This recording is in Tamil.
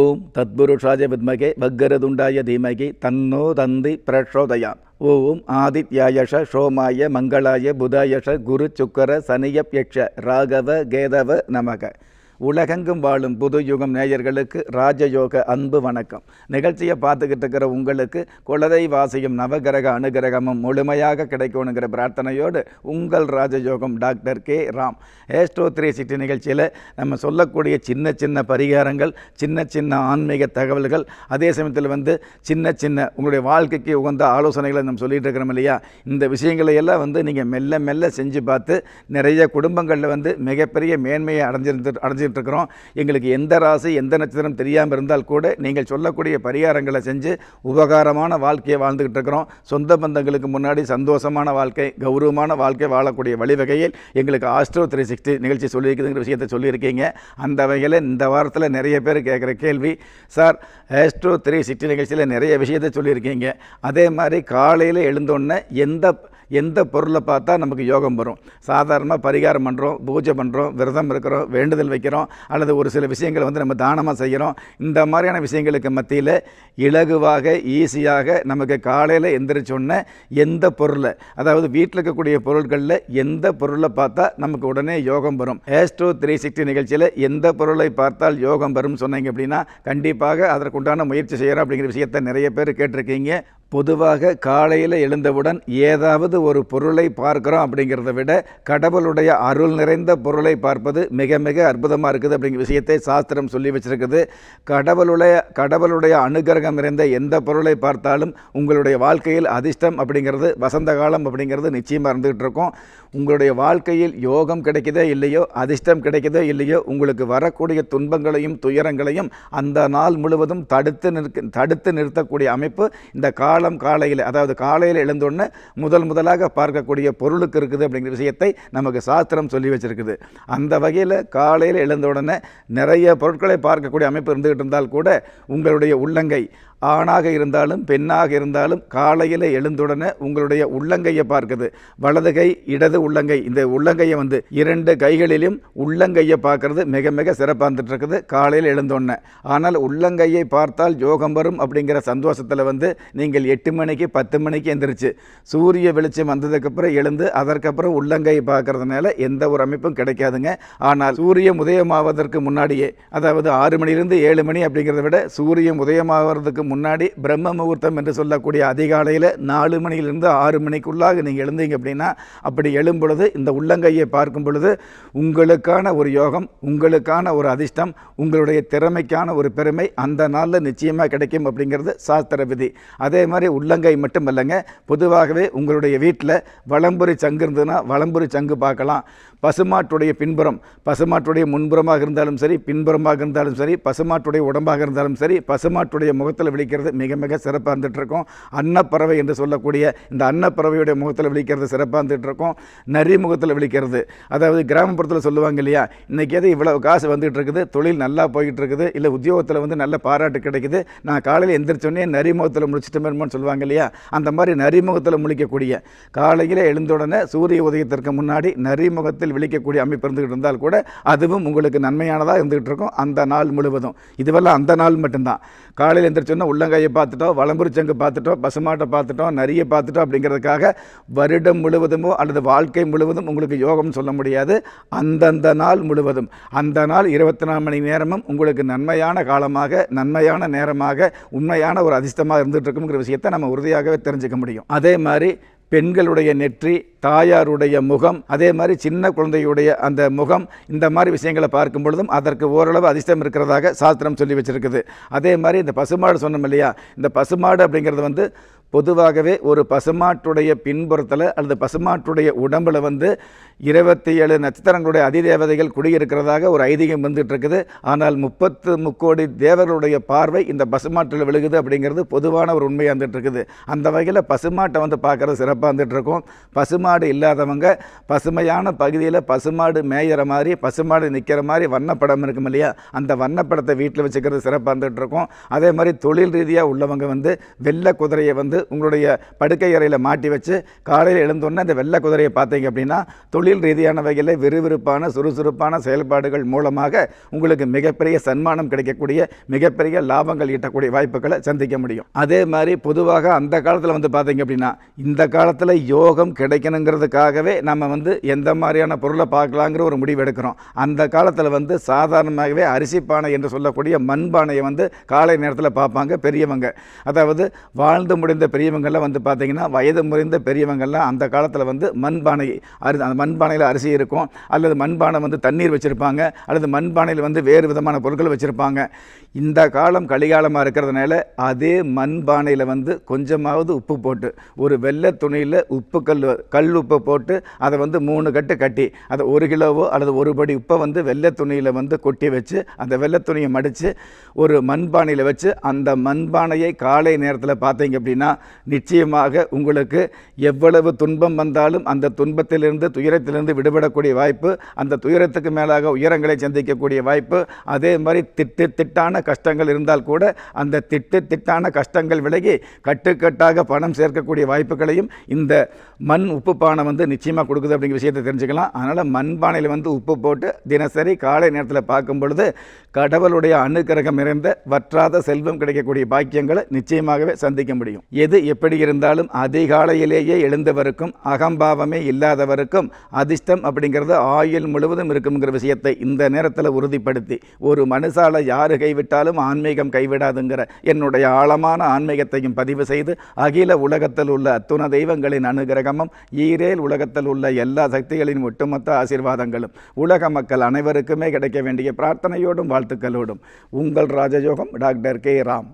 ஓம் தத்புருஷாஜ வித்மகே பக்கரதுண்டாய தீமகி தன்னோ தந்தி பிரஷோதயாம் ஓம் ஆதித்யாயஷ சோமாய மங்களாய புதாயஷ குரு சுக்கர சனியப்யக்ஷ ராகவ கேதவ நமக உலகெங்கும் வாழும் புது யுகம் நேயர்களுக்கு ராஜயோக அன்பு வணக்கம் நிகழ்ச்சியை பார்த்துக்கிட்டு இருக்கிற உங்களுக்கு குலதை வாசியும் நவகிரக அனுகிரகமும் முழுமையாக கிடைக்கணுங்கிற பிரார்த்தனையோடு உங்கள் ராஜயோகம் doctor K Ram astro three city நிகழ்ச்சியில் நம்ம சொல்லக்கூடிய சின்ன சின்ன பரிகாரங்கள் சின்ன சின்ன ஆன்மீக தகவல்கள் அதே சமயத்தில் வந்து சின்ன சின்ன உங்களுடைய வாழ்க்கைக்கு உகந்த ஆலோசனைகளை நம்ம சொல்லிகிட்டு இருக்கிறோம் இல்லையா இந்த விஷயங்களை எல்லாம் வந்து நீங்கள் மெல்ல மெல்ல செஞ்சு பார்த்து நிறைய குடும்பங்களில் வந்து மிகப்பெரிய மேன்மையை அடைஞ்சிருந்து அடைஞ்சி பேசிகிட்டு இருக்கிறோம் எங்களுக்கு எந்த ராசி எந்த நட்சத்திரம் தெரியாமல் இருந்தால் கூட நீங்கள் சொல்லக்கூடிய பரிகாரங்களை செஞ்சு உபகாரமான வாழ்க்கையை வாழ்ந்துக்கிட்டு இருக்கிறோம் சொந்த பந்தங்களுக்கு முன்னாடி சந்தோஷமான வாழ்க்கை கௌரவமான வாழ்க்கை வாழக்கூடிய வழிவகையில் எங்களுக்கு ஆஸ்ட்ரோ த்ரீ சிக்ஸ்டி நிகழ்ச்சி சொல்லியிருக்குதுங்கிற விஷயத்தை சொல்லியிருக்கீங்க அந்த வகையில் இந்த வாரத்தில் நிறைய பேர் கேட்குற கேள்வி சார் ஆஸ்ட்ரோ த்ரீ சிக்ஸ்டி நிகழ்ச்சியில் நிறைய விஷயத்தை சொல்லியிருக்கீங்க அதே மாதிரி காலையில் எழுந்தோடனே எந்த எந்த பொருளை பார்த்தா நமக்கு யோகம் வரும் சாதாரணமாக பரிகாரம் பண்ணுறோம் பூஜை பண்ணுறோம் விரதம் இருக்கிறோம் வேண்டுதல் வைக்கிறோம் செய்கிறோம் அல்லது ஒரு சில விஷயங்களை வந்து நம்ம தானமாக செய்கிறோம் இந்த மாதிரியான விஷயங்களுக்கு மத்தியில் இலகுவாக ஈஸியாக நமக்கு காலையில் எந்திரிச்சோடனே எந்த பொருளை அதாவது வீட்டில் இருக்கக்கூடிய பொருட்களில் எந்த பொருளை பார்த்தா நமக்கு உடனே யோகம் வரும் ஏஸ்ட்ரோ த்ரீ சிக்ஸ்டி நிகழ்ச்சியில் எந்த பொருளை பார்த்தால் யோகம் வரும்னு சொன்னீங்க அப்படின்னா கண்டிப்பாக அதற்குண்டான முயற்சி செய்கிறோம் அப்படிங்கிற விஷயத்தை நிறைய பேர் கேட்டிருக்கீங்க பொதுவாக காலையில் எழுந்தவுடன் ஏதாவது ஒரு பொருளை பார்க்குறோம் அப்படிங்கிறத விட கடவுளுடைய அருள் நிறைந்த பொருளை பார்ப்பது மிக மிக அற்புதமாக இருக்குது அப்படிங்கிற விஷயத்தை சாஸ்திரம் சொல்லி வச்சுருக்குது கடவுளுடைய கடவுளுடைய அனுகிரகம் நிறைந்த எந்த பொருளை பார்த்தாலும் உங்களுடைய வாழ்க்கையில் அதிர்ஷ்டம் அப்படிங்கிறது வசந்த காலம் அப்படிங்கிறது நிச்சயமாக இருந்துகிட்டு இருக்கும் உங்களுடைய வாழ்க்கையில் யோகம் கிடைக்குதோ இல்லையோ அதிர்ஷ்டம் கிடைக்குதோ இல்லையோ உங்களுக்கு வரக்கூடிய துன்பங்களையும் துயரங்களையும் அந்த நாள் முழுவதும் தடுத்து நிற்க தடுத்து நிறுத்தக்கூடிய அமைப்பு இந்த கா காலம் காலையில் அதாவது காலையில் எழுந்தோடனே முதல் முதலாக பார்க்கக்கூடிய பொருளுக்கு இருக்குது அப்படிங்கிற விஷயத்தை நமக்கு சாஸ்திரம் சொல்லி வச்சுருக்குது அந்த வகையில் காலையில் எழுந்தவுடனே நிறைய பொருட்களை பார்க்கக்கூடிய அமைப்பு இருந்துகிட்டு இருந்தால் கூட உங்களுடைய உள்ளங்கை ஆணாக இருந்தாலும் பெண்ணாக இருந்தாலும் காலையில் எழுந்துடனே உங்களுடைய உள்ளங்கையை பார்க்குது வலது கை இடது உள்ளங்கை இந்த உள்ளங்கையை வந்து இரண்டு கைகளிலும் உள்ளங்கையை பார்க்கறது மிக மிக சிறப்பாக இருந்துட்டுருக்குது காலையில் எழுந்தோடனே ஆனால் உள்ளங்கையை பார்த்தால் யோகம் வரும் அப்படிங்கிற சந்தோஷத்தில் வந்து நீங்கள் எட்டு மணிக்கு பத்து மணிக்கு எந்திரிச்சு சூரிய வெளிச்சம் வந்ததுக்கப்புறம் எழுந்து அதற்கப்புறம் உள்ளங்கையை பார்க்கறதுனால எந்த ஒரு அமைப்பும் கிடைக்காதுங்க ஆனால் சூரியன் உதயமாவதற்கு முன்னாடியே அதாவது ஆறு மணிலிருந்து ஏழு மணி அப்படிங்கிறத விட சூரியன் உதயமாகிறதுக்கு முன்னாடி பிரம்ம முகூர்த்தம் என்று சொல்லக்கூடிய அதிகாலையில் நாலு மணியிலிருந்து ஆறு மணிக்குள்ளாக நீங்கள் எழுந்தீங்க அப்படின்னா அப்படி எழும் பொழுது இந்த உள்ளங்கையை பார்க்கும் பொழுது உங்களுக்கான ஒரு யோகம் உங்களுக்கான ஒரு அதிர்ஷ்டம் உங்களுடைய திறமைக்கான ஒரு பெருமை அந்த நாளில் நிச்சயமாக கிடைக்கும் அப்படிங்கிறது சாஸ்திர விதி அதே மாதிரி உள்ளங்கை மட்டும் இல்லைங்க பொதுவாகவே உங்களுடைய வீட்டில் வளம்புரி சங்கு இருந்ததுன்னா வளம்புரி சங்கு பார்க்கலாம் பசுமாட்டுடைய பின்புறம் பசுமாட்டுடைய முன்புறமாக இருந்தாலும் சரி பின்புறமாக இருந்தாலும் சரி பசுமாட்டுடைய உடம்பாக இருந்தாலும் சரி பசுமாட்டுடைய முகத்தில் விழிக்கிறது மிக மிக சிறப்பாக இருக்கும் அன்னப்பறவை என்று சொல்லக்கூடிய இந்த அன்னப்பறவையுடைய முகத்தில் விழிக்கிறது சிறப்பாக இருந்துகிட்ருக்கோம் நரி முகத்தில் விழிக்கிறது அதாவது கிராமப்புறத்தில் சொல்லுவாங்க இல்லையா இன்றைக்கி எது இவ்வளோ காசு வந்துகிட்டு இருக்குது தொழில் நல்லா போயிட்டு இருக்குது இல்லை உத்தியோகத்தில் வந்து நல்ல பாராட்டு கிடைக்குது நான் காலையில் எந்திரிச்சோன்னே நரி முகத்தில் மேன்மோன்னு சொல்லுவாங்க இல்லையா அந்த மாதிரி நரிமுகத்தில் முழிக்கக்கூடிய காலையில் எழுந்தவுடனே சூரிய உதயத்திற்கு முன்னாடி நரிமுகத்தில் விழிக்கக்கூடிய அமைப்பு இருந்துகிட்டு இருந்தால் கூட அதுவும் உங்களுக்கு நன்மையானதாக இருந்துகிட்டு இருக்கும் அந்த நாள் முழுவதும் இதுவெல்லாம் அந்த நாள் மட்டும்தான் காலையில் எந்திரிச்சோன்னே பார்த்துட்டோம் உள்ளங்கையை பார்த்துட்டோம் வளம்புருச்சங்கு பார்த்துட்டோம் பசுமாட்டை பார்த்துட்டோம் நரியை பார்த்துட்டோம் அப்படிங்கிறதுக்காக வருடம் முழுவதுமோ அல்லது வாழ்க்கை முழுவதும் உங்களுக்கு யோகம்னு சொல்ல முடியாது அந்தந்த நாள் முழுவதும் அந்த நாள் இருபத்தி நாலு மணி நேரமும் உங்களுக்கு நன்மையான காலமாக நன்மையான நேரமாக உண்மையான ஒரு அதிர்ஷ்டமாக இருந்துகிட்ருக்குங்கிற விஷயத்தை நம்ம உறுதியாகவே தெரிஞ்சுக்க முடியும் அதே மாதிரி பெண்களுடைய நெற்றி தாயாருடைய முகம் அதே மாதிரி சின்ன குழந்தையுடைய அந்த முகம் இந்த மாதிரி விஷயங்களை பார்க்கும் பொழுதும் அதற்கு ஓரளவு அதிர்ஷ்டம் இருக்கிறதாக சாஸ்திரம் சொல்லி வச்சிருக்குது அதே மாதிரி இந்த பசுமாடு சொன்னோம் இல்லையா இந்த பசுமாடு அப்படிங்கிறது வந்து பொதுவாகவே ஒரு பசுமாட்டுடைய பின்புறத்தில் அல்லது பசுமாட்டுடைய உடம்பில் வந்து இருபத்தி ஏழு நட்சத்திரங்களுடைய அதிதேவதைகள் குடியிருக்கிறதாக ஒரு ஐதீகம் வந்துட்டு இருக்குது ஆனால் முப்பத்து முக்கோடி தேவர்களுடைய பார்வை இந்த பசுமாட்டில் விழுகுது அப்படிங்கிறது பொதுவான ஒரு உண்மையாக வந்துட்டு இருக்குது அந்த வகையில் பசுமாட்டை வந்து பார்க்குறது சிறப்பாக வந்துட்டு இருக்கும் பசுமாடு இல்லாதவங்க பசுமையான பகுதியில் பசுமாடு மேயிற மாதிரி பசுமாடு நிற்கிற மாதிரி வண்ணப்படம் இருக்கும் இல்லையா அந்த வண்ணப்படத்தை வீட்டில் வச்சுக்கிறது சிறப்பாக வந்துட்டு இருக்கும் அதே மாதிரி தொழில் ரீதியாக உள்ளவங்க வந்து வெள்ளை குதிரையை வந்து வந்து உங்களுடைய படுக்கை அறையில் மாட்டி வச்சு காலையில் எழுந்தோன்னே அந்த வெள்ளை குதிரையை பார்த்தீங்க அப்படின்னா தொழில் ரீதியான வகையில் விறுவிறுப்பான சுறுசுறுப்பான செயல்பாடுகள் மூலமாக உங்களுக்கு மிகப்பெரிய சன்மானம் கிடைக்கக்கூடிய மிகப்பெரிய லாபங்கள் ஈட்டக்கூடிய வாய்ப்புகளை சந்திக்க முடியும் அதே மாதிரி பொதுவாக அந்த காலத்தில் வந்து பார்த்தீங்க அப்படின்னா இந்த காலத்தில் யோகம் கிடைக்கணுங்கிறதுக்காகவே நம்ம வந்து எந்த மாதிரியான பொருளை பார்க்கலாங்கிற ஒரு முடிவு எடுக்கிறோம் அந்த காலத்தில் வந்து சாதாரணமாகவே அரிசி பானை என்று சொல்லக்கூடிய மண்பானையை வந்து காலை நேரத்தில் பார்ப்பாங்க பெரியவங்க அதாவது வாழ்ந்து முடிந்த பெரியவங்கள்லாம் வந்து பார்த்திங்கன்னா வயது முறைந்த பெரியவங்கள்லாம் அந்த காலத்தில் வந்து மண்பானை அரி அந்த மண்பானையில் அரிசி இருக்கும் அல்லது மண்பானை வந்து தண்ணீர் வச்சுருப்பாங்க அல்லது மண்பானையில் வந்து வேறு விதமான பொருட்கள் வச்சுருப்பாங்க இந்த காலம் கலிகாலமாக இருக்கிறதுனால அதே மண்பானையில் வந்து கொஞ்சமாவது உப்பு போட்டு ஒரு வெள்ளை துணியில் உப்பு கல் கல் உப்பை போட்டு அதை வந்து மூணு கட்டு கட்டி அதை ஒரு கிலோவோ அல்லது ஒரு படி உப்பை வந்து வெள்ளை துணியில் வந்து கொட்டி வச்சு அந்த வெள்ளை துணியை மடித்து ஒரு மண்பானையில் வச்சு அந்த மண்பானையை காலை நேரத்தில் பார்த்தீங்க அப்படின்னா தான் நிச்சயமாக உங்களுக்கு எவ்வளவு துன்பம் வந்தாலும் அந்த துன்பத்திலிருந்து துயரத்திலிருந்து விடுபடக்கூடிய வாய்ப்பு அந்த துயரத்துக்கு மேலாக உயரங்களை சந்திக்கக்கூடிய வாய்ப்பு அதே மாதிரி திட்டு திட்டான கஷ்டங்கள் இருந்தால் கூட அந்த திட்டு திட்டான கஷ்டங்கள் விலகி கட்டுக்கட்டாக பணம் சேர்க்கக்கூடிய வாய்ப்புகளையும் இந்த மண் உப்பு பானை வந்து நிச்சயமாக கொடுக்குது அப்படிங்கிற விஷயத்தை தெரிஞ்சுக்கலாம் அதனால் மண்பானையில் வந்து உப்பு போட்டு தினசரி காலை நேரத்தில் பார்க்கும் பொழுது கடவுளுடைய அணுக்கிரகம் இறந்த வற்றாத செல்வம் கிடைக்கக்கூடிய பாக்கியங்களை நிச்சயமாகவே சந்திக்க முடியும் எது எப்படி இருந்தாலும் அதிகாலையிலேயே எழுந்தவருக்கும் அகம்பாவமே இல்லாதவருக்கும் அதிர்ஷ்டம் அப்படிங்கிறது ஆயுள் முழுவதும் இருக்குங்கிற விஷயத்தை இந்த நேரத்தில் உறுதிப்படுத்தி ஒரு மனுஷால யார் கைவிட்டாலும் ஆன்மீகம் கைவிடாதுங்கிற என்னுடைய ஆழமான ஆன்மீகத்தையும் பதிவு செய்து அகில உலகத்தில் உள்ள அத்துண தெய்வங்களின் அனுகிரகமும் ஈரேல் உலகத்தில் உள்ள எல்லா சக்திகளின் ஒட்டுமொத்த ஆசீர்வாதங்களும் உலக மக்கள் அனைவருக்குமே கிடைக்க வேண்டிய பிரார்த்தனையோடும் வாழ்த்துக்களோடும் உங்கள் ராஜயோகம் டாக்டர் கே ராம்